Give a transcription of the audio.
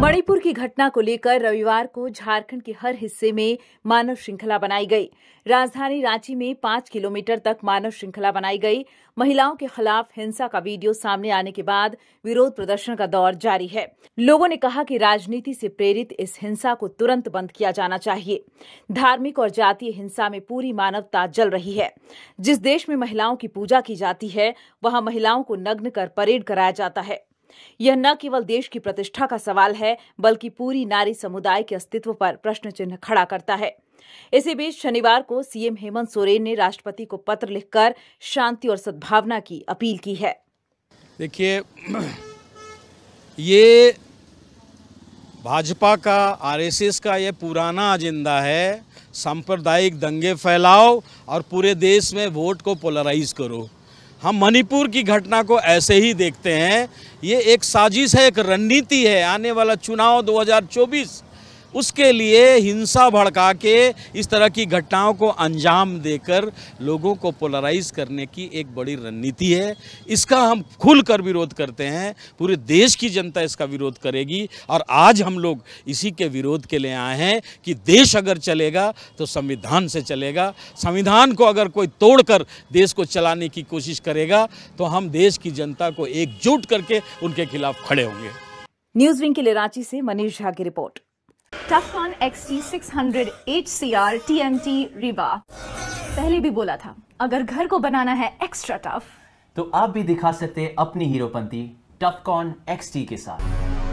हाँ। मणिपुर की घटना को लेकर रविवार को झारखंड के हर हिस्से में मानव श्रृंखला बनाई गई राजधानी रांची में पांच किलोमीटर तक मानव श्रृंखला बनाई गई महिलाओं के खिलाफ हिंसा का वीडियो सामने आने के बाद विरोध प्रदर्शन का दौर जारी है लोगों ने कहा कि राजनीति से प्रेरित इस हिंसा को तुरंत बंद किया जाना चाहिए धार्मिक और जातीय हिंसा में पूरी मानवता जल रही है जिस देश में महिलाओं की पूजा की जाती है वहां महिलाओं को नग्न कर परेड कराया जाता है यह न केवल देश की प्रतिष्ठा का सवाल है बल्कि पूरी नारी समुदाय के अस्तित्व पर प्रश्न चिन्ह खड़ा करता है इसी बीच शनिवार को सीएम हेमंत सोरेन ने राष्ट्रपति को पत्र लिखकर शांति और सद्भावना की अपील की है देखिए ये भाजपा का आरएसएस का यह पुराना एजेंडा है सांप्रदायिक दंगे फैलाओ और पूरे देश में वोट को पोलराइज करो हम मणिपुर की घटना को ऐसे ही देखते हैं ये एक साजिश है एक रणनीति है आने वाला चुनाव 2024 उसके लिए हिंसा भड़का के इस तरह की घटनाओं को अंजाम देकर लोगों को पोलराइज करने की एक बड़ी रणनीति है इसका हम खुल कर विरोध करते हैं पूरे देश की जनता इसका विरोध करेगी और आज हम लोग इसी के विरोध के लिए आए हैं कि देश अगर चलेगा तो संविधान से चलेगा संविधान को अगर कोई तोड़कर देश को चलाने की कोशिश करेगा तो हम देश की जनता को एकजुट करके उनके खिलाफ खड़े होंगे न्यूज विंग के लिए रांची से मनीष झा की report six hundred C R T M T रिबा पहले भी बोला था अगर घर को बनाना है एक्स्ट्रा टफ तो आप भी दिखा सकते अपनी हीरोपंती टफकॉन टी के साथ